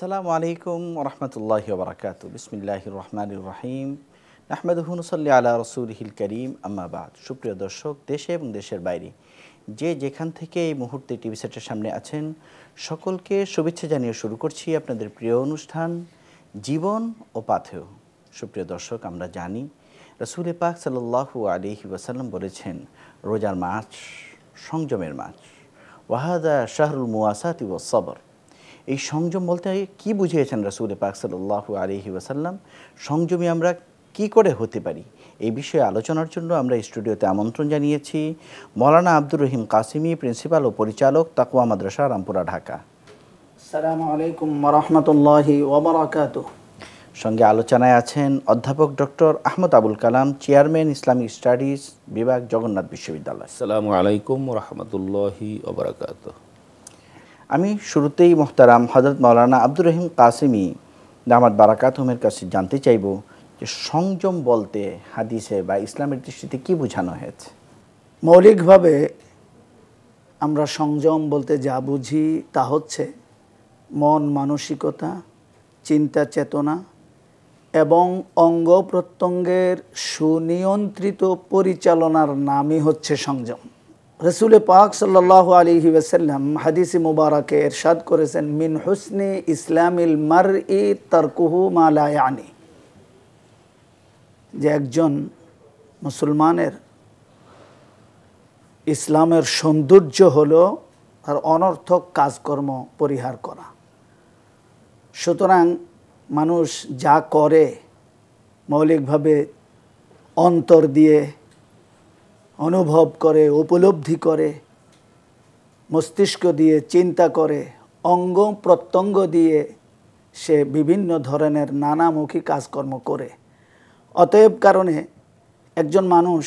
আসসালামু আলাইকুম রহমতুল্লাহ বরকাত বিসমিল্লাহ রহমান রহিম রাহিম নাহমেদহনসল্লি আল্লাহ রসুলহিল করিম আম্মাবাদ সুপ্রিয় দর্শক দেশে এবং দেশের বাইরে যে যেখান থেকে এই মুহূর্তে টিভি সেটের সামনে আছেন সকলকে শুভেচ্ছা জানিয়ে শুরু করছি আপনাদের প্রিয় অনুষ্ঠান জীবন ও পাথেয় সুপ্রিয় দর্শক আমরা জানি রসুল পাক সাল্লাহু আলিহি ওয়াসাল্লাম বলেছেন রোজার মাছ সংযমের মাছ ওয়াহাদা শাহরুল মুয়াসাত ও সবর এই সংযম বলতে কি বুঝিয়েছেন রাসুল পাক সাল্লাহ আলহি ওয়াসাল্লাম সংযমী আমরা কি করে হতে পারি এই বিষয়ে আলোচনার জন্য আমরা স্টুডিওতে আমন্ত্রণ জানিয়েছি মৌলানা আব্দুর রহিম কাসিমি প্রিন্সিপাল ও পরিচালক তাকুয়া মাদ্রাসা রামপুরা ঢাকা সালাম আলাইকুম রহমতুল্লাহি সঙ্গে আলোচনায় আছেন অধ্যাপক doctor Ahmad Abul Kalam chairman Islamic studies বিভাগ জগন্নাথ বিশ্ববিদ্যালয় আসসালামু আলাইকুম রহমতুল্লাহি ওবরাকাত আমি শুরুতেই মোহতারাম হজরত মৌলানা আব্দুর রহিম কাসিমি দামাত বারাকাত হোমের কাছে জানতে চাইব যে সংযম বলতে হাদিসে বা ইসলামের দৃষ্টিতে কি বোঝানো হয়েছে মৌলিকভাবে আমরা সংযম বলতে যা বুঝি তা হচ্ছে মন মানসিকতা চিন্তা চেতনা এবং অঙ্গ প্রত্যঙ্গের সুনিয়ন্ত্রিত পরিচালনার নামই হচ্ছে সংযম রসুল পাক সাল্লাহ আলহি ওসাল্লাম হাদিসি মুবারকে এরশাদ করেছেন মিন হুসনি ইসলামিল মার ই তরকুহু মালায়ানি যে একজন মুসলমানের ইসলামের সৌন্দর্য হল আর অনর্থক কাজকর্ম পরিহার করা সুতরাং মানুষ যা করে মৌলিকভাবে অন্তর দিয়ে অনুভব করে উপলব্ধি করে মস্তিষ্ক দিয়ে চিন্তা করে অঙ্গ প্রত্যঙ্গ দিয়ে সে বিভিন্ন ধরনের নানামুখী কাজকর্ম করে অতএব কারণে একজন মানুষ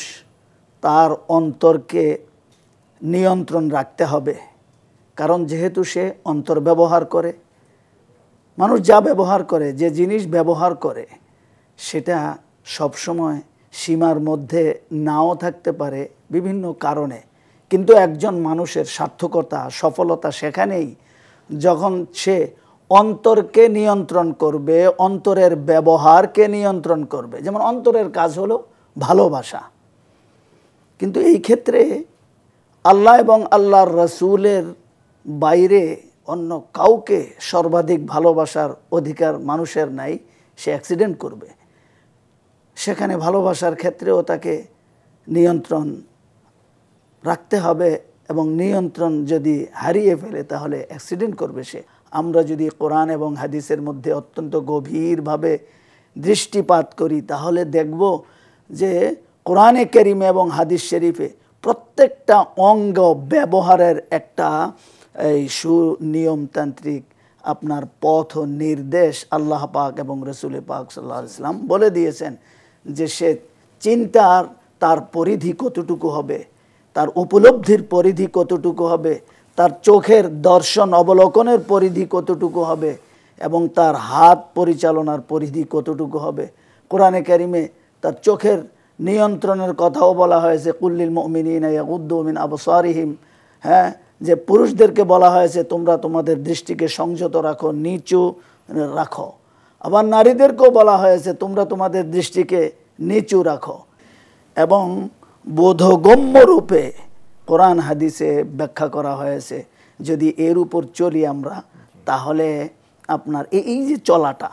তার অন্তরকে নিয়ন্ত্রণ রাখতে হবে কারণ যেহেতু সে অন্তর ব্যবহার করে মানুষ যা ব্যবহার করে যে জিনিস ব্যবহার করে সেটা সবসময় সীমার মধ্যে নাও থাকতে পারে বিভিন্ন কারণে কিন্তু একজন মানুষের সার্থকতা সফলতা সেখানেই যখন সে অন্তরকে নিয়ন্ত্রণ করবে অন্তরের ব্যবহারকে নিয়ন্ত্রণ করবে যেমন অন্তরের কাজ হলো ভালোবাসা কিন্তু এই ক্ষেত্রে আল্লাহ এবং আল্লাহর রসুলের বাইরে অন্য কাউকে সর্বাধিক ভালোবাসার অধিকার মানুষের নাই সে অ্যাক্সিডেন্ট করবে সেখানে ভালোবাসার ক্ষেত্রেও তাকে নিয়ন্ত্রণ রাখতে হবে এবং নিয়ন্ত্রণ যদি হারিয়ে ফেলে তাহলে অ্যাক্সিডেন্ট করবে সে আমরা যদি কোরআন এবং হাদিসের মধ্যে অত্যন্ত গভীরভাবে দৃষ্টিপাত করি তাহলে দেখব যে কোরআনে কেরিমে এবং হাদিস শরীফে প্রত্যেকটা অঙ্গ ব্যবহারের একটা এই সুনিয়মতান্ত্রিক আপনার পথ নির্দেশ আল্লাহ পাক এবং রসুল পাক সাল্লাহ ইসলাম বলে দিয়েছেন যে সে চিন্তার তার পরিধি কতটুকু হবে তার উপলব্ধির পরিধি কতটুকু হবে তার চোখের দর্শন অবলোকনের পরিধি কতটুকু হবে এবং তার হাত পরিচালনার পরিধি কতটুকু হবে কোরআনে ক্যারিমে তার চোখের নিয়ন্ত্রণের কথাও বলা হয়েছে কুল্লিল মমিনিন আবসারিহিম হ্যাঁ যে পুরুষদেরকে বলা হয়েছে তোমরা তোমাদের দৃষ্টিকে সংযত রাখো নিচু রাখো আবার নারীদেরকেও বলা হয়েছে তোমরা তোমাদের দৃষ্টিকে নিচু রাখো এবং বোধগম্য রূপে কোরআন হাদিসে ব্যাখ্যা করা হয়েছে যদি এর উপর চলি আমরা তাহলে আপনার এই যে চলাটা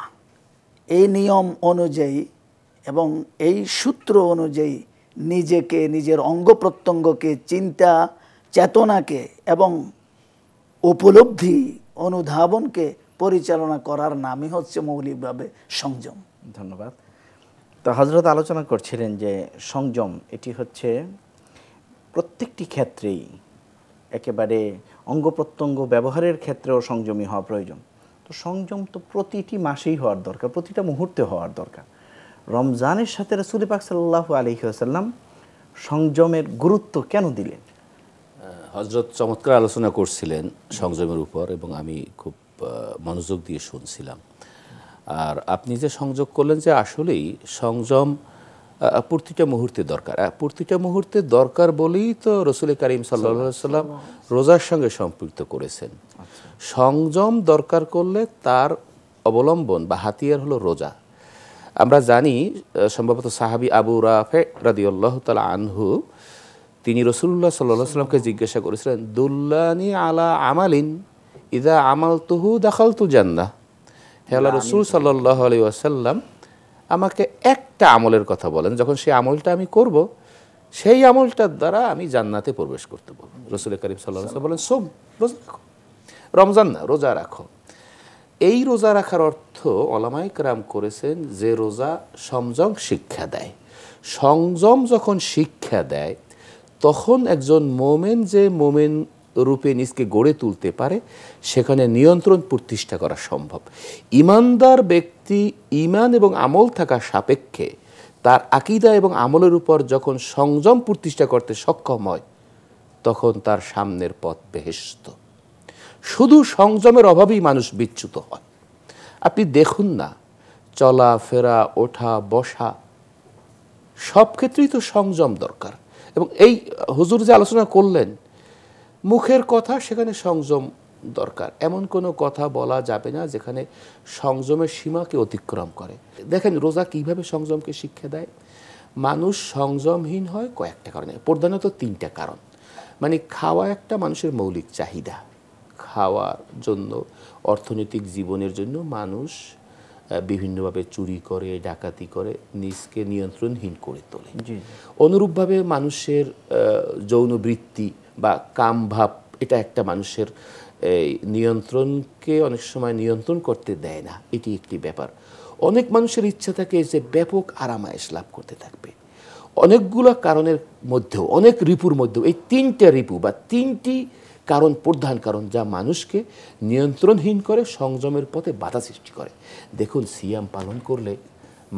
এই নিয়ম অনুযায়ী এবং এই সূত্র অনুযায়ী নিজেকে নিজের অঙ্গ প্রত্যঙ্গকে চিন্তা চেতনাকে এবং উপলব্ধি অনুধাবনকে পরিচালনা করার নামই হচ্ছে মৌলিকভাবে সংযম ধন্যবাদ তো হজরত আলোচনা করছিলেন যে সংযম এটি হচ্ছে প্রত্যেকটি ক্ষেত্রেই একেবারে অঙ্গ প্রত্যঙ্গ ব্যবহারের ক্ষেত্রেও সংযমী হওয়া প্রয়োজন তো সংযম তো প্রতিটি মাসেই হওয়ার দরকার প্রতিটা মুহূর্তে হওয়ার দরকার রমজানের সাথে রাসুল পাক সাল্লাহ আলহিহাসাল্লাম সংযমের গুরুত্ব কেন দিলেন হজরত চমৎকার আলোচনা করছিলেন সংযমের উপর এবং আমি খুব মনোযোগ দিয়ে শুনছিলাম আর আপনি যে সংযোগ করলেন যে আসলেই সংযম প্রতিটা মুহূর্তে দরকার প্রতিটা মুহূর্তে দরকার বলেই তো রসুল করিম সাল্লা সাল্লাম রোজার সঙ্গে সম্পৃক্ত করেছেন আচ্ছা। সংযম দরকার করলে তার অবলম্বন বা হাতিয়ার হলো রোজা আমরা জানি সম্ভবত সাহাবি আবু রাফে রাদিউল্লাহ তালা আনহু তিনি রসুল্লাহ সাল্লাহ সাল্লামকে জিজ্ঞাসা করেছিলেন দুল্লানি আলা আমালিন ইদা আমাল তুহু দাখাল তু জান্না হে আল্লাহ রসুল সাল্লাহ আমাকে একটা আমলের কথা বলেন যখন সেই আমলটা আমি করব সেই আমলটার দ্বারা আমি জান্নাতে প্রবেশ করতে বলব রসুল করিম সাল্লাহ বলেন সোম রোজা রাখো রমজান না রোজা রাখো এই রোজা রাখার অর্থ অলামাই রাম করেছেন যে রোজা সংযম শিক্ষা দেয় সংযম যখন শিক্ষা দেয় তখন একজন মোমেন যে মোমেন রূপে নিজকে গড়ে তুলতে পারে সেখানে নিয়ন্ত্রণ প্রতিষ্ঠা করা সম্ভব ইমানদার ব্যক্তি ইমান এবং আমল থাকা সাপেক্ষে তার আকিদা এবং আমলের উপর যখন সংযম প্রতিষ্ঠা করতে সক্ষম হয় তখন তার সামনের পথ বেহেস্ত শুধু সংযমের অভাবেই মানুষ বিচ্যুত হয় আপনি দেখুন না চলাফেরা ওঠা বসা সব ক্ষেত্রেই তো সংযম দরকার এবং এই হুজুর যে আলোচনা করলেন মুখের কথা সেখানে সংযম দরকার এমন কোনো কথা বলা যাবে না যেখানে সংযমের সীমাকে অতিক্রম করে দেখেন রোজা কিভাবে সংযমকে শিক্ষা দেয় মানুষ সংযমহীন হয় কয়েকটা কারণে প্রধানত তিনটা কারণ মানে খাওয়া একটা মানুষের মৌলিক চাহিদা খাওয়ার জন্য অর্থনৈতিক জীবনের জন্য মানুষ বিভিন্নভাবে চুরি করে ডাকাতি করে নিজকে নিয়ন্ত্রণহীন করে তোলে অনুরূপভাবে মানুষের যৌন বৃত্তি বা কাম ভাব এটা একটা মানুষের এই নিয়ন্ত্রণকে অনেক সময় নিয়ন্ত্রণ করতে দেয় না এটি একটি ব্যাপার অনেক মানুষের ইচ্ছা থাকে যে ব্যাপক আরামায়েশ লাভ করতে থাকবে অনেকগুলো কারণের মধ্যেও অনেক রিপুর মধ্যেও এই তিনটে রিপু বা তিনটি কারণ প্রধান কারণ যা মানুষকে নিয়ন্ত্রণহীন করে সংযমের পথে বাধা সৃষ্টি করে দেখুন সিয়াম পালন করলে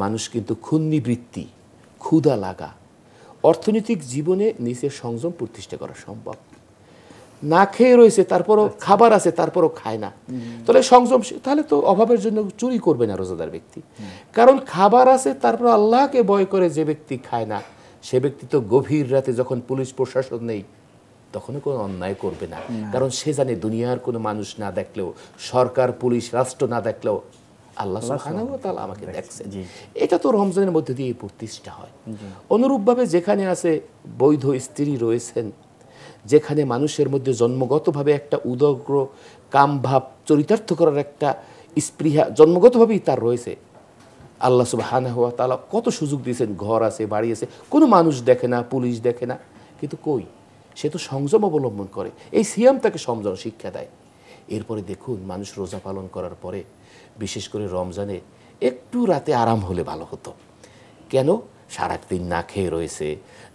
মানুষ কিন্তু ক্ষুন্নিবৃত্তি ক্ষুধা লাগা অর্থনৈতিক জীবনে নিজের সংযম প্রতিষ্ঠা করা সম্ভব না খেয়ে রয়েছে তারপরও খাবার আছে তারপরও খায় না তাহলে সংযম তাহলে তো অভাবের জন্য চুরি করবে না রোজাদার ব্যক্তি কারণ খাবার আছে তারপর আল্লাহকে ভয় করে যে ব্যক্তি খায় না সে ব্যক্তি তো গভীর রাতে যখন পুলিশ প্রশাসন নেই তখনও কোনো অন্যায় করবে না কারণ সে জানে দুনিয়ার কোনো মানুষ না দেখলেও সরকার পুলিশ রাষ্ট্র না দেখলেও আল্লাহ আমাকে দেখছে এটা তো রমজানের মধ্যে দিয়ে প্রতিষ্ঠা হয় অনুরূপভাবে যেখানে আছে বৈধ স্ত্রী রয়েছেন যেখানে মানুষের মধ্যে জন্মগতভাবে একটা উদগ্র কামভাব চরিতার্থ করার একটা স্পৃহা জন্মগতভাবেই তার রয়েছে আল্লাহ সুবাহানা হওয়া তালা কত সুযোগ দিয়েছেন ঘর আছে বাড়ি আছে কোনো মানুষ দেখে না পুলিশ দেখে না কিন্তু কই সে তো সংযম অবলম্বন করে এই সিয়াম তাকে সংযম শিক্ষা দেয় এরপরে দেখুন মানুষ রোজা পালন করার পরে বিশেষ করে রমজানে একটু রাতে আরাম হলে ভালো হতো কেন সারাদিন না খেয়ে রয়েছে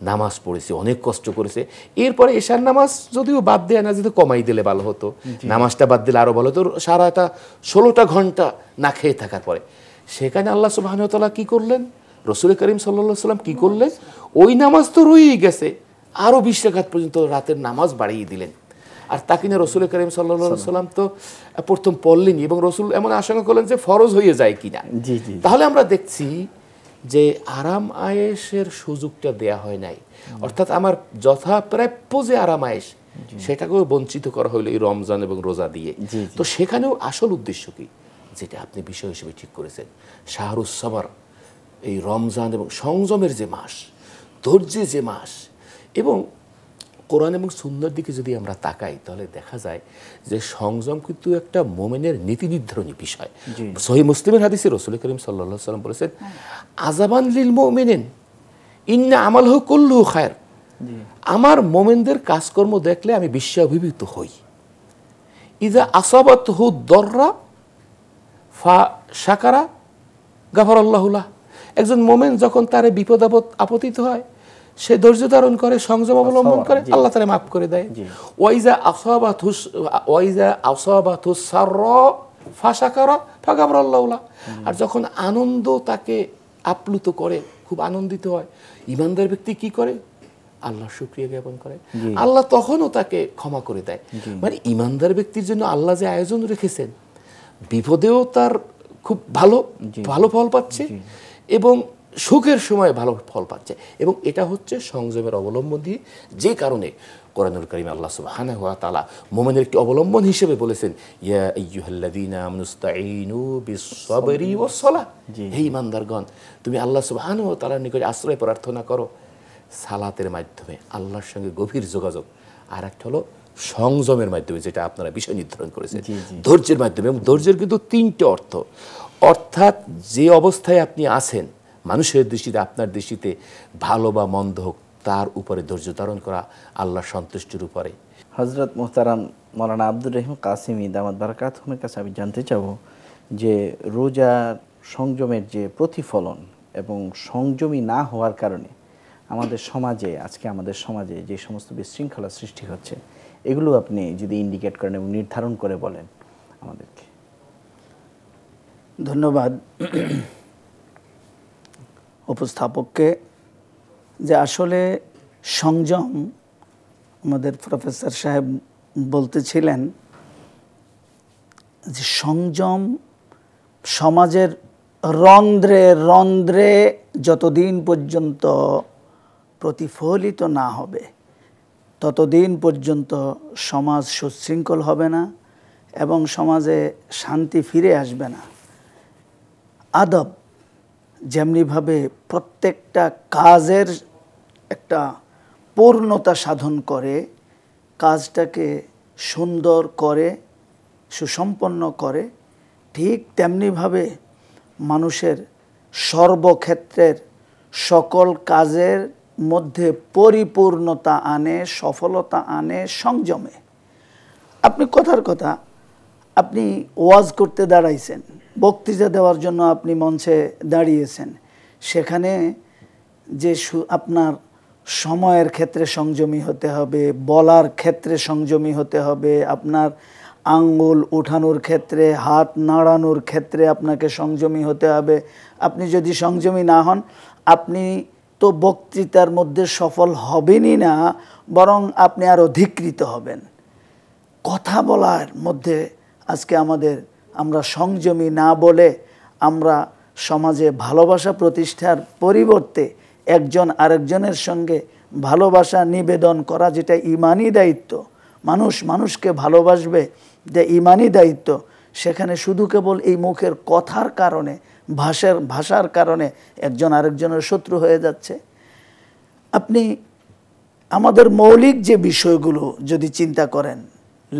নামাজ পড়েছে অনেক কষ্ট করেছে এরপরে এশার নামাজ যদিও বাদ দেয় না যদি কমাই দিলে ভালো হতো নামাজটা বাদ দিলে আরও ভালো হতো সারাটা ষোলোটা ঘন্টা না খেয়ে থাকার পরে সেখানে আল্লাহ সুবাহতলা কি করলেন রসুল করিম সাল্লা সাল্লাম কী করলেন ওই নামাজ তো রয়েই গেছে আরও বিশ পর্যন্ত রাতের নামাজ বাড়িয়ে দিলেন আর তাকে নিয়ে রসুল করিম সাল্লা সাল্লাম তো প্রথম পড়লেনি এবং রসুল এমন আশঙ্কা করলেন যে ফরজ হয়ে যায় কিনা তাহলে আমরা দেখছি যে আরাম আয়েসের সুযোগটা দেয়া হয় নাই অর্থাৎ আমার যথা প্রাপ্য যে আরাম আয়েস সেটাকেও বঞ্চিত করা হলো এই রমজান এবং রোজা দিয়ে তো সেখানেও আসল উদ্দেশ্য কি যেটা আপনি বিষয় হিসেবে ঠিক করেছেন শাহরুজ্জামার এই রমজান এবং সংযমের যে মাস ধৈর্যের যে মাস এবং কোরআন এবং সুন্দর দিকে যদি আমরা তাকাই তাহলে দেখা যায় যে সংযম কিন্তু একটা মোমেনের নীতি নির্ধারণী বিষয় সহি মুসলিমের হাদিসে রসুল করিম সাল্লা সাল্লাম বলেছেন হ্যাঁ। আজাবান লিল মোমেনেন ইন্না আমাল হকুল্লু খায়ের আমার মোমেনদের কাজকর্ম দেখলে আমি বিশ্বাভিভূত হই ইজা আসাবাত হু দররা ফা সাকারা গাফর আল্লাহুল্লাহ একজন মোমেন যখন তার বিপদ আপতিত হয় সে ধৈর্য ধারণ করে সংযম অবলম্বন করে আল্লাহ তালে মাফ করে দেয় ওয়াইজা থুস ওয়াইজা থুস সার ফাঁসা করা ফাঁকাবর আল্লাহলা আর যখন আনন্দ তাকে আপ্লুত করে খুব আনন্দিত হয় ইমানদার ব্যক্তি কি করে আল্লাহ সুক্রিয়া জ্ঞাপন করে আল্লাহ তখনও তাকে ক্ষমা করে দেয় মানে ইমানদার ব্যক্তির জন্য আল্লাহ যে আয়োজন রেখেছেন বিপদেও তার খুব ভালো ভালো ফল পাচ্ছে এবং সুখের সময় ভালো ফল পাচ্ছে এবং এটা হচ্ছে সংযমের অবলম্বন দিয়ে যে কারণে কোরআনুল করিম আল্লাহ সুবহান হওয়া তালা মোমেনের একটি অবলম্বন হিসেবে বলেছেন ইয়া হে ইমানদারগণ তুমি আল্লাহ সুবহান ওয়া তালার নিকট আশ্রয় প্রার্থনা করো সালাতের মাধ্যমে আল্লাহর সঙ্গে গভীর যোগাযোগ আর একটা হলো সংযমের মাধ্যমে যেটা আপনারা বিষয় নির্ধারণ করেছেন ধৈর্যের মাধ্যমে এবং ধৈর্যের কিন্তু তিনটে অর্থ অর্থাৎ যে অবস্থায় আপনি আছেন মানুষের দৃষ্টিতে আপনার দৃষ্টিতে ভালো বা মন্দ হোক তার উপরে ধৈর্য ধারণ করা আল্লাহ সন্তুষ্টির উপরে হজরত মোহতারাম মৌলানা আব্দুর রহিম কাসিমি বারকাত বারাকাতমের কাছে আমি জানতে চাব যে রোজা সংযমের যে প্রতিফলন এবং সংযমী না হওয়ার কারণে আমাদের সমাজে আজকে আমাদের সমাজে যে সমস্ত বিশৃঙ্খলা সৃষ্টি হচ্ছে এগুলো আপনি যদি ইন্ডিকেট করেন এবং নির্ধারণ করে বলেন আমাদেরকে ধন্যবাদ উপস্থাপককে যে আসলে সংযম আমাদের প্রফেসর সাহেব বলতেছিলেন যে সংযম সমাজের রন্ধ্রে রন্ধ্রে যতদিন পর্যন্ত প্রতিফলিত না হবে ততদিন পর্যন্ত সমাজ সুশৃঙ্খল হবে না এবং সমাজে শান্তি ফিরে আসবে না আদব যেমনিভাবে প্রত্যেকটা কাজের একটা পূর্ণতা সাধন করে কাজটাকে সুন্দর করে সুসম্পন্ন করে ঠিক তেমনিভাবে মানুষের সর্বক্ষেত্রের সকল কাজের মধ্যে পরিপূর্ণতা আনে সফলতা আনে সংযমে আপনি কথার কথা আপনি ওয়াজ করতে দাঁড়াইছেন বক্তৃতা দেওয়ার জন্য আপনি মঞ্চে দাঁড়িয়েছেন সেখানে যে আপনার সময়ের ক্ষেত্রে সংযমী হতে হবে বলার ক্ষেত্রে সংযমী হতে হবে আপনার আঙ্গুল ওঠানোর ক্ষেত্রে হাত নাড়ানোর ক্ষেত্রে আপনাকে সংযমী হতে হবে আপনি যদি সংযমী না হন আপনি তো বক্তৃতার মধ্যে সফল হবেনই না বরং আপনি আরও অধিকৃত হবেন কথা বলার মধ্যে আজকে আমাদের আমরা সংযমী না বলে আমরা সমাজে ভালোবাসা প্রতিষ্ঠার পরিবর্তে একজন আরেকজনের সঙ্গে ভালোবাসা নিবেদন করা যেটা ইমানি দায়িত্ব মানুষ মানুষকে ভালোবাসবে যে ইমানি দায়িত্ব সেখানে শুধু কেবল এই মুখের কথার কারণে ভাষার ভাষার কারণে একজন আরেকজনের শত্রু হয়ে যাচ্ছে আপনি আমাদের মৌলিক যে বিষয়গুলো যদি চিন্তা করেন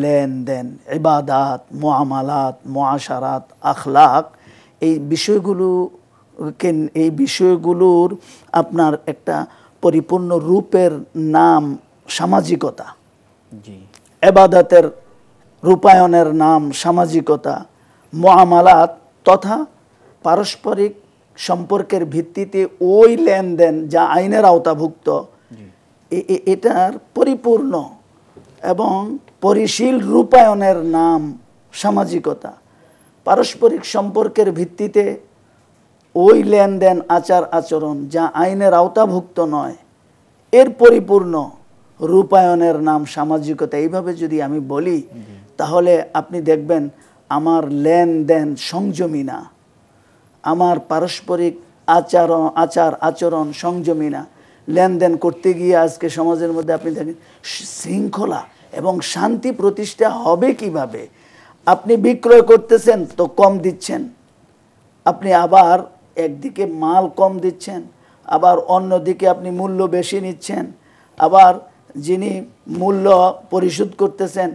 লেনদেন ইবাদাত মোয়ামালাত মোয়াশারাত আখলাক এই বিষয়গুলোকে এই বিষয়গুলোর আপনার একটা পরিপূর্ণ রূপের নাম সামাজিকতা এবাদাতের রূপায়নের নাম সামাজিকতা মোয়ামালাত তথা পারস্পরিক সম্পর্কের ভিত্তিতে ওই লেনদেন যা আইনের আওতাভুক্ত এটার পরিপূর্ণ এবং পরিশীল রূপায়নের নাম সামাজিকতা পারস্পরিক সম্পর্কের ভিত্তিতে ওই লেনদেন আচার আচরণ যা আইনের আওতাভুক্ত নয় এর পরিপূর্ণ রূপায়নের নাম সামাজিকতা এইভাবে যদি আমি বলি তাহলে আপনি দেখবেন আমার লেনদেন সংযমী না আমার পারস্পরিক আচার আচার আচরণ সংযমী না লেনদেন করতে গিয়ে আজকে সমাজের মধ্যে আপনি দেখেন শৃঙ্খলা এবং শান্তি প্রতিষ্ঠা হবে কিভাবে আপনি বিক্রয় করতেছেন তো কম দিচ্ছেন আপনি আবার একদিকে মাল কম দিচ্ছেন আবার অন্যদিকে আপনি মূল্য বেশি নিচ্ছেন আবার যিনি মূল্য পরিশোধ করতেছেন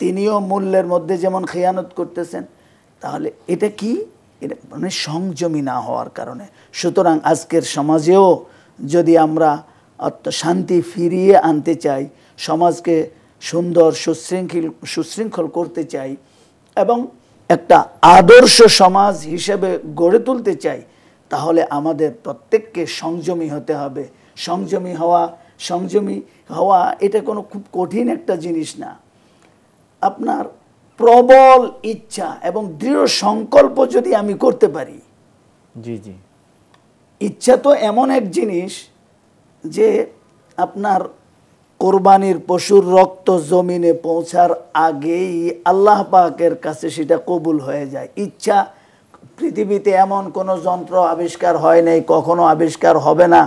তিনিও মূল্যের মধ্যে যেমন খেয়ানত করতেছেন তাহলে এটা কি এটা মানে সংযমী না হওয়ার কারণে সুতরাং আজকের সমাজেও যদি আমরা শান্তি ফিরিয়ে আনতে চাই সমাজকে সুন্দর সুশৃঙ্খল সুশৃঙ্খল করতে চাই এবং একটা আদর্শ সমাজ হিসেবে গড়ে তুলতে চাই তাহলে আমাদের প্রত্যেককে সংযমী হতে হবে সংযমী হওয়া সংযমী হওয়া এটা কোনো খুব কঠিন একটা জিনিস না আপনার প্রবল ইচ্ছা এবং দৃঢ় সংকল্প যদি আমি করতে পারি জি জি ইচ্ছা তো এমন এক জিনিস যে আপনার কোরবানির পশুর রক্ত জমিনে পৌঁছার আগেই আল্লাহ পাকের কাছে সেটা কবুল হয়ে যায় ইচ্ছা পৃথিবীতে এমন কোনো যন্ত্র আবিষ্কার হয় নাই কখনো আবিষ্কার হবে না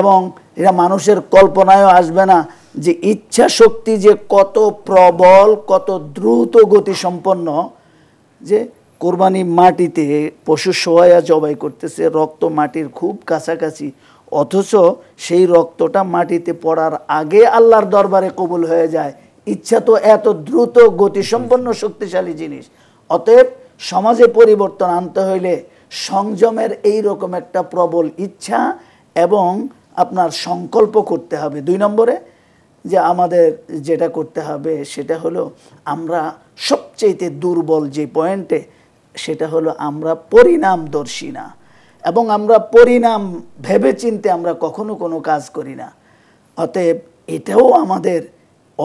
এবং এটা মানুষের কল্পনায়ও আসবে না যে ইচ্ছা শক্তি যে কত প্রবল কত দ্রুত গতি সম্পন্ন যে কোরবানি মাটিতে পশু সোয়া জবাই করতেছে রক্ত মাটির খুব কাছাকাছি অথচ সেই রক্তটা মাটিতে পড়ার আগে আল্লাহর দরবারে কবুল হয়ে যায় ইচ্ছা তো এত দ্রুত গতিসম্পন্ন শক্তিশালী জিনিস অতএব সমাজে পরিবর্তন আনতে হইলে সংযমের এই রকম একটা প্রবল ইচ্ছা এবং আপনার সংকল্প করতে হবে দুই নম্বরে যে আমাদের যেটা করতে হবে সেটা হলো আমরা সবচেয়েতে দুর্বল যে পয়েন্টে সেটা হলো আমরা পরিণাম দর্শী না এবং আমরা পরিণাম ভেবে চিনতে আমরা কখনো কোনো কাজ করি না অতএব এটাও আমাদের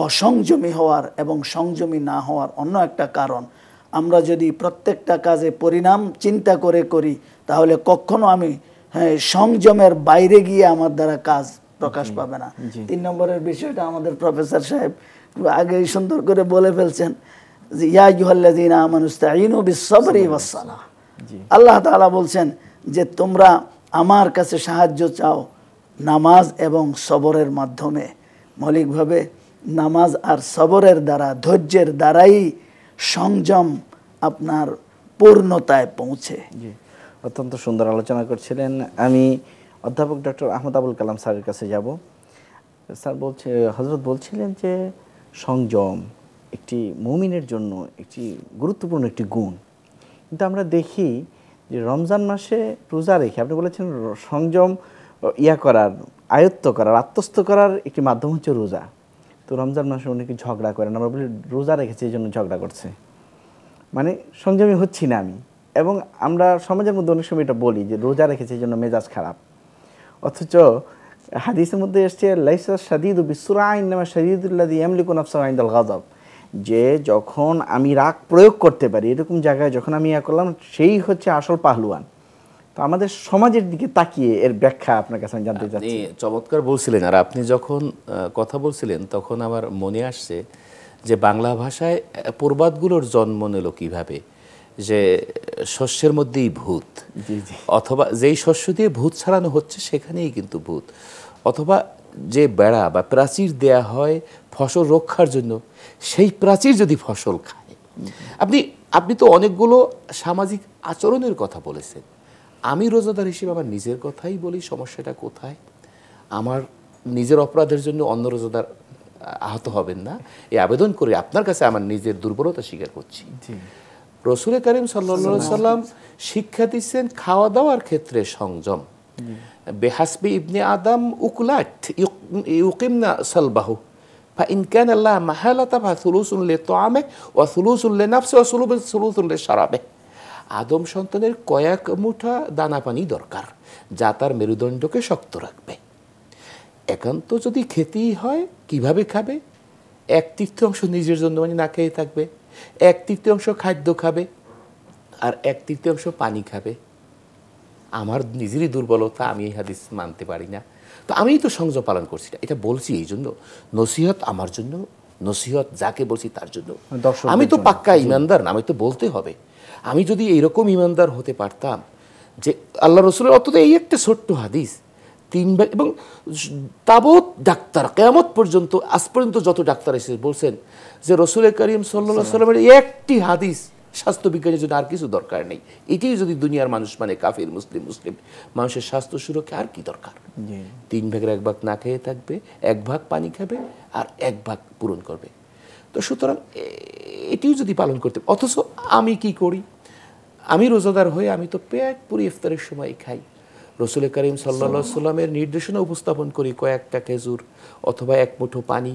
অসংযমী হওয়ার এবং সংযমী না হওয়ার অন্য একটা কারণ আমরা যদি প্রত্যেকটা কাজে পরিণাম চিন্তা করে করি তাহলে কখনো আমি হ্যাঁ সংযমের বাইরে গিয়ে আমার দ্বারা কাজ প্রকাশ পাবে না তিন নম্বরের বিষয়টা আমাদের প্রফেসর সাহেব আগে সুন্দর করে বলে ফেলছেন আল্লাহ বলছেন যে তোমরা আমার কাছে সাহায্য চাও নামাজ এবং সবরের মাধ্যমে মৌলিকভাবে নামাজ আর সবরের দ্বারা ধৈর্যের দ্বারাই সংযম আপনার পূর্ণতায় পৌঁছে অত্যন্ত সুন্দর আলোচনা করছিলেন আমি অধ্যাপক ডক্টর আহমদ আবুল কালাম স্যারের কাছে যাব স্যার বলছে হজরত বলছিলেন যে সংযম একটি মুমিনের জন্য একটি গুরুত্বপূর্ণ একটি গুণ কিন্তু আমরা দেখি যে রমজান মাসে রোজা রেখে আপনি বলেছেন সংযম ইয়া করার আয়ত্ত করার আত্মস্থ করার একটি মাধ্যম হচ্ছে রোজা তো রমজান মাসে অনেকে ঝগড়া করেন আমরা বলি রোজা রেখেছি এই জন্য ঝগড়া করছে মানে সংযমী হচ্ছি না আমি এবং আমরা সমাজের মধ্যে অনেক সময় এটা বলি যে রোজা রেখেছি এই জন্য মেজাজ খারাপ অথচ হাদিসের মধ্যে এসছে লাইসা সাদিদ বিসুরা আইন নামা সাদিদুল্লাহ এমলিকুন আফসার আইন গজব যে যখন আমি রাগ প্রয়োগ করতে পারি এরকম জায়গায় যখন আমি ইয়া করলাম সেই হচ্ছে আসল পাহলুয়ান তো আমাদের সমাজের দিকে তাকিয়ে এর ব্যাখ্যা আপনার কাছে আমি জানতে চাচ্ছি চমৎকার বলছিলেন আর আপনি যখন কথা বলছিলেন তখন আমার মনে আসছে যে বাংলা ভাষায় প্রবাদগুলোর জন্ম নিল কীভাবে যে শস্যের মধ্যেই ভূত অথবা যেই শস্য দিয়ে ভূত ছাড়ানো হচ্ছে সেখানেই কিন্তু ভূত অথবা যে বেড়া বা প্রাচীর দেয়া হয় ফসল রক্ষার জন্য সেই প্রাচীর যদি ফসল খায় আপনি আপনি তো অনেকগুলো সামাজিক আচরণের কথা বলেছেন আমি রোজাদার হিসেবে আমার নিজের কথাই বলি সমস্যাটা কোথায় আমার নিজের অপরাধের জন্য অন্য রোজাদার আহত হবেন না এই আবেদন করে আপনার কাছে আমার নিজের দুর্বলতা স্বীকার করছি রসুল করিম সাল্লা সাল্লাম শিক্ষা দিচ্ছেন খাওয়া দাওয়ার ক্ষেত্রে সংযম বেহাসবি ইবনে আদম ইউকিম না সালবাহু فإن كان لا محالة فثلث لطعامه وثلث لنفسه وثلث لشرابه আদম সন্তানের কয়েক মুঠা দানা পানি দরকার যা তার মেরুদণ্ডকে শক্ত রাখবে একান্ত যদি খেতেই হয় কিভাবে খাবে এক তৃতীয় অংশ নিজের জন্য মানে না খেয়ে থাকবে এক তৃতীয় অংশ খাদ্য খাবে আর এক তৃতীয়াংশ পানি খাবে আমার নিজেরই দুর্বলতা আমি এই হাদিস মানতে পারি না তো আমি তো সংযম পালন করছি না এটা বলছি এই জন্য নসিহত আমার জন্য নসিহত যাকে বলছি তার জন্য আমি তো পাক্কা ইমানদার না আমি তো বলতে হবে আমি যদি এইরকম ইমানদার হতে পারতাম যে আল্লাহ রসুলের অত এই একটা ছোট্ট হাদিস তিনবার এবং তাবৎ ডাক্তার কেয়ামত পর্যন্ত আজ পর্যন্ত যত ডাক্তার এসে বলছেন যে রসুলের করিম সাল্লা সাল্লামের একটি হাদিস স্বাস্থ্যবিজ্ঞানের জন্য আর কিছু দরকার নেই এটাই যদি দুনিয়ার মানুষ মানে কাফির মুসলিম মুসলিম মানুষের স্বাস্থ্য সুরক্ষা আর কি দরকার তিন ভাগের এক ভাগ না খেয়ে থাকবে এক ভাগ পানি খাবে আর এক ভাগ পূরণ করবে তো সুতরাং এটিও যদি পালন করতে অথচ আমি কি করি আমি রোজাদার হয়ে আমি তো পেট পুরি ইফতারের সময় খাই রসুল করিম সাল্লা সাল্লামের নির্দেশনা উপস্থাপন করি কয়েকটা খেজুর অথবা এক মুঠো পানি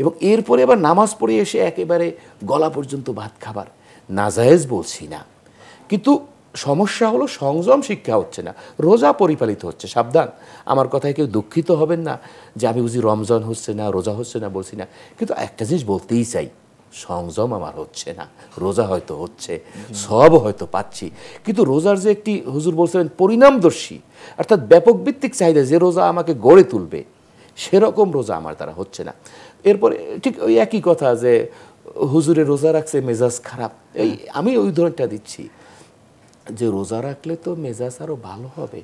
এবং এরপরে আবার নামাজ পড়ে এসে একেবারে গলা পর্যন্ত ভাত খাবার নাজায়েজ বলছি না কিন্তু সমস্যা হলো সংযম শিক্ষা হচ্ছে না রোজা পরিপালিত হচ্ছে সাবধান আমার কথায় কেউ দুঃখিত হবেন না যে আমি বুঝি রমজান হচ্ছে না রোজা হচ্ছে না বলছি না কিন্তু একটা জিনিস বলতেই চাই সংযম আমার হচ্ছে না রোজা হয়তো হচ্ছে সব হয়তো পাচ্ছি কিন্তু রোজার যে একটি হুজুর বলছিলেন পরিণামদর্শী অর্থাৎ ব্যাপক ভিত্তিক চাহিদা যে রোজা আমাকে গড়ে তুলবে সেরকম রোজা আমার দ্বারা হচ্ছে না এরপরে ঠিক ওই একই কথা যে হুজুরে রোজা রাখছে মেজাজ খারাপ এই আমি ওই ধরনটা দিচ্ছি যে রোজা রাখলে তো মেজাজ আরো ভালো হবে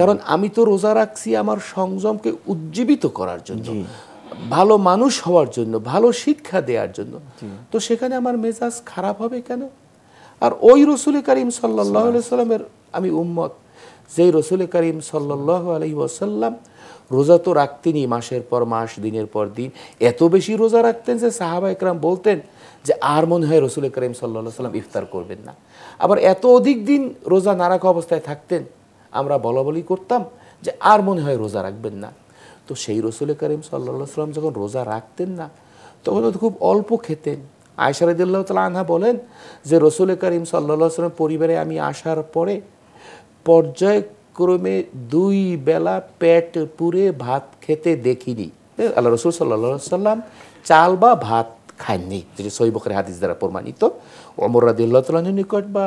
কারণ আমি তো রোজা রাখছি আমার সংযমকে উজ্জীবিত করার জন্য ভালো মানুষ হওয়ার জন্য ভালো শিক্ষা দেওয়ার জন্য তো সেখানে আমার মেজাজ খারাপ হবে কেন আর ওই রসুল করিম সাল্লাহ সাল্লামের আমি উম্মত যে রসুল করিম সাল্লাহ আলহি ওসাল্লাম রোজা তো রাখতেনই মাসের পর মাস দিনের পর দিন এত বেশি রোজা রাখতেন যে সাহাবা একরাম বলতেন যে আর মনে হয় রসুল করিম সাল্লা সাল্লাম ইফতার করবেন না আবার এত অধিক দিন রোজা না রাখা অবস্থায় থাকতেন আমরা বলা বলি করতাম যে আর মনে হয় রোজা রাখবেন না তো সেই রসুল করিম সাল্লা সাল্লাম যখন রোজা রাখতেন না তখন তো খুব অল্প খেতেন আয়সারদুল্লাহ তালা আনহা বলেন যে রসুল করিম সাল্লা সাল্লাম পরিবারে আমি আসার পরে পর্যায়ক্রমে দুই বেলা পেট পুরে ভাত খেতে দেখিনি আল্লাহ রসুল সাল্লা সাল্লাম চাল বা ভাত খাননি যেটি সহিবকের হাদিস দ্বারা প্রমাণিত অমর রাদিউল্লাহতালানির নিকট বা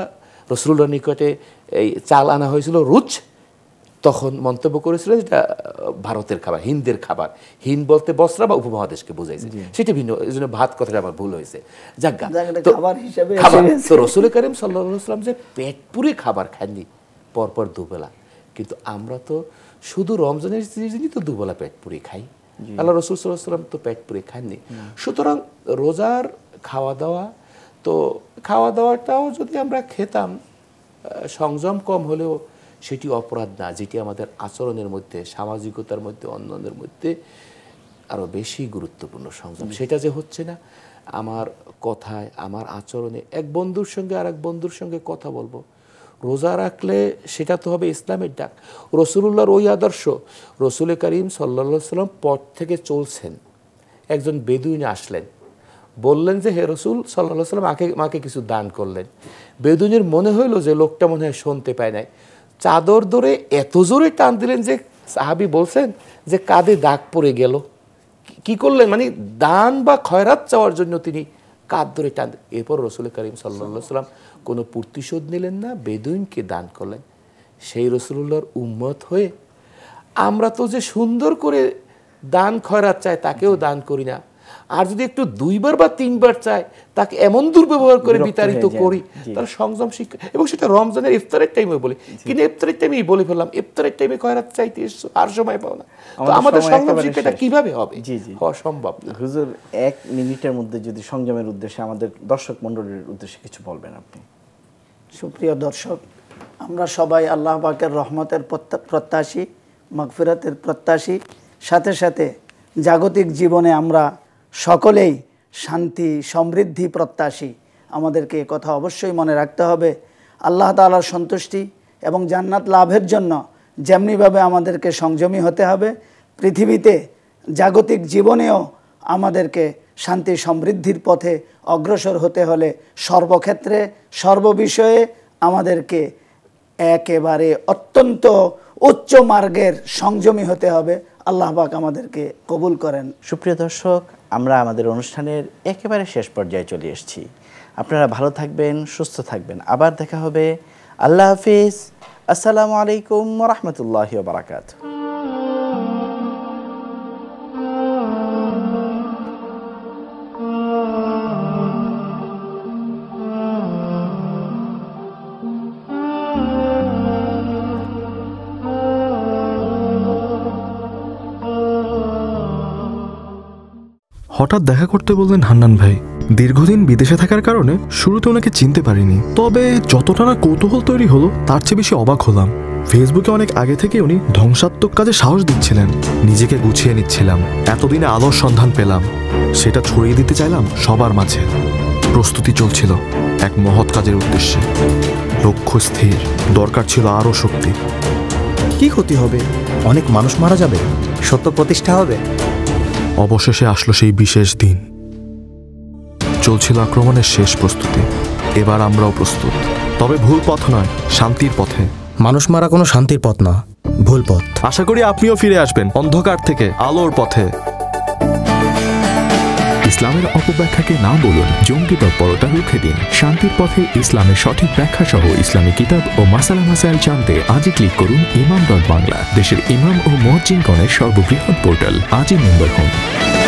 রসুল্লাহ নিকটে এই চাল আনা হয়েছিল রুচ তখন মন্তব্য করেছিল যেটা ভারতের খাবার হিন্দের খাবার হিন্দ বলতে বস্ত্রা বা উপমহাদেশকে বোঝাইছে সেটা ভিন্ন এই জন্য ভাত কথাটা আমার ভুল হয়েছে যাজ্ঞা খাবার তো রসুল করিম সাল্লাহ সাল্লাম যে পেট পুরে খাবার খাননি পরপর দুবেলা কিন্তু আমরা তো শুধু রমজানের সিজনই তো দুবেলা পেট পুরি খাই আল্লাহ রসুল সাল্লাম তো পেট পুরি খাননি সুতরাং রোজার খাওয়া দাওয়া তো খাওয়া দাওয়াটাও যদি আমরা খেতাম সংযম কম হলেও সেটি অপরাধ না যেটি আমাদের আচরণের মধ্যে সামাজিকতার মধ্যে অন্যদের মধ্যে আরও বেশি গুরুত্বপূর্ণ সংযম সেটা যে হচ্ছে না আমার কথায় আমার আচরণে এক বন্ধুর সঙ্গে আর এক বন্ধুর সঙ্গে কথা বলবো রোজা রাখলে সেটা তো হবে ইসলামের ডাক রসুলুল্লাহর ওই আদর্শ রসুল করিম সাল্লা সাল্লাম পথ থেকে চলছেন একজন বেদুইন আসলেন বললেন যে হে রসুল সাল্লা সাল্লাম আকে মাকে কিছু দান করলেন বেদুনের মনে হইল যে লোকটা মনে হয় শুনতে পায় নাই চাদর ধরে এত জোরে টান দিলেন যে সাহাবি বলছেন যে কাঁধে দাগ পড়ে গেল কি করলেন মানে দান বা খয়রাত চাওয়ার জন্য তিনি কাঁধ ধরে টান এরপর রসুল করিম সাল্লা সাল্লাম কোনো প্রতিশোধ নিলেন না বেদুইনকে দান করলেন সেই রসুল্লাহর উম্মত হয়ে আমরা তো যে সুন্দর করে দান খয়রাত চাই তাকেও দান করি না আর যদি একটু দুইবার বা তিনবার চায় তাকে এমন দুর্ব্যবহার করে বিতাড়িত করি তার সংযম শিক্ষা এবং সেটা রমজানের ইফতারের টাইমে বলি কিন্তু ইফতারের টাইমে বলে ফেললাম ইফতারের টাইমে কয়রাত চাইতে এসছো আর সময় পাও না তো আমাদের সংযম শিক্ষাটা কিভাবে হবে হওয়া সম্ভব না হুজুর এক মিনিটের মধ্যে যদি সংযমের উদ্দেশ্যে আমাদের দর্শক মণ্ডলীর উদ্দেশ্যে কিছু বলবেন আপনি সুপ্রিয় দর্শক আমরা সবাই আল্লাহ পাকের রহমতের প্রত্যাশী মাগফিরাতের প্রত্যাশী সাথে সাথে জাগতিক জীবনে আমরা সকলেই শান্তি সমৃদ্ধি প্রত্যাশী আমাদেরকে কথা অবশ্যই মনে রাখতে হবে আল্লাহ তালার সন্তুষ্টি এবং জান্নাত লাভের জন্য যেমনিভাবে আমাদেরকে সংযমী হতে হবে পৃথিবীতে জাগতিক জীবনেও আমাদেরকে শান্তি সমৃদ্ধির পথে অগ্রসর হতে হলে সর্বক্ষেত্রে সর্ববিষয়ে আমাদেরকে একেবারে অত্যন্ত উচ্চ মার্গের সংযমী হতে হবে আল্লাহবাক আমাদেরকে কবুল করেন সুপ্রিয় দর্শক আমরা আমাদের অনুষ্ঠানের একেবারে শেষ পর্যায়ে চলে এসেছি আপনারা ভালো থাকবেন সুস্থ থাকবেন আবার দেখা হবে আল্লাহ হাফিজ আসসালামু আলাইকুম রহমতুল্লাহ বারাকাতু হঠাৎ দেখা করতে বললেন হান্নান ভাই দীর্ঘদিন বিদেশে থাকার কারণে শুরুতে ওনাকে চিনতে পারিনি তবে যতটা না কৌতূহল তৈরি হলো তার চেয়ে বেশি অবাক হলাম ফেসবুকে অনেক আগে থেকে উনি ধ্বংসাত্মক কাজে সাহস দিচ্ছিলেন নিজেকে গুছিয়ে নিচ্ছিলাম এতদিনে আলোর সন্ধান পেলাম সেটা ছড়িয়ে দিতে চাইলাম সবার মাঝে প্রস্তুতি চলছিল এক মহৎ কাজের উদ্দেশ্যে লক্ষ্য স্থির দরকার ছিল আরও শক্তি কি ক্ষতি হবে অনেক মানুষ মারা যাবে সত্য প্রতিষ্ঠা হবে অবশেষে আসলো সেই বিশেষ দিন চলছিল আক্রমণের শেষ প্রস্তুতি এবার আমরাও প্রস্তুত তবে ভুল পথ নয় শান্তির পথে মানুষ মারা কোনো শান্তির পথ না ভুল পথ আশা করি আপনিও ফিরে আসবেন অন্ধকার থেকে আলোর পথে ইসলামের অপব্যাখ্যাকে না বলুন জঙ্গি তৎপরতা রুখে দিন শান্তির পথে ইসলামের সঠিক ব্যাখ্যা সহ ইসলামী কিতাব ও মাসালা মাসাইল জানতে আজই ক্লিক করুন ইমাম ডট বাংলা দেশের ইমাম ও মহজিনগণের সর্ববৃহৎ পোর্টাল আজই মেম্বার হন